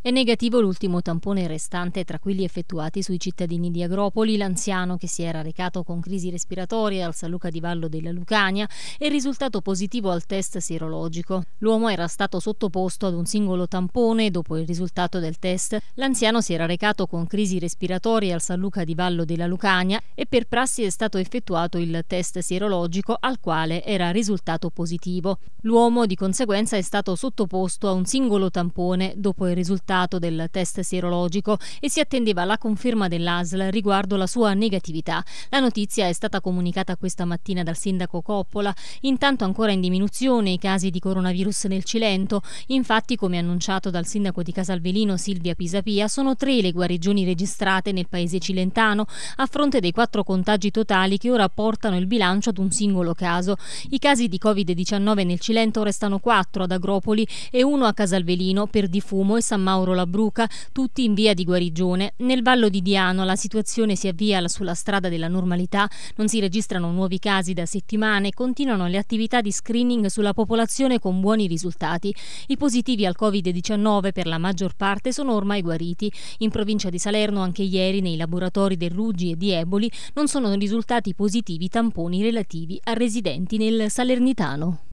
È negativo l'ultimo tampone restante tra quelli effettuati sui cittadini di Agropoli, l'anziano che si era recato con crisi respiratoria al San Luca di Vallo della Lucania è risultato positivo al test sierologico. L'uomo era stato sottoposto ad un singolo tampone dopo il risultato del test. L'anziano si era recato con crisi respiratoria al San Luca di Vallo della Lucania e per prassi è stato effettuato il test sierologico al quale era risultato positivo. L'uomo di conseguenza è stato sottoposto a un singolo tampone dopo il risultato risultato del test sierologico e si attendeva la conferma dell'ASL riguardo la sua negatività. La notizia è stata comunicata questa mattina dal sindaco Coppola, intanto ancora in diminuzione i casi di coronavirus nel Cilento, infatti come annunciato dal sindaco di Casalvelino Silvia Pisapia sono tre le guarigioni registrate nel paese cilentano a fronte dei quattro contagi totali che ora portano il bilancio ad un singolo caso. I casi di Covid-19 nel Cilento restano quattro ad Agropoli e uno a Casalvelino per Difumo e San Mauro Mauro Labruca, tutti in via di guarigione. Nel Vallo di Diano la situazione si avvia sulla strada della normalità, non si registrano nuovi casi da settimane, continuano le attività di screening sulla popolazione con buoni risultati. I positivi al Covid-19 per la maggior parte sono ormai guariti. In provincia di Salerno anche ieri nei laboratori del Ruggi e di Eboli non sono risultati positivi tamponi relativi a residenti nel Salernitano.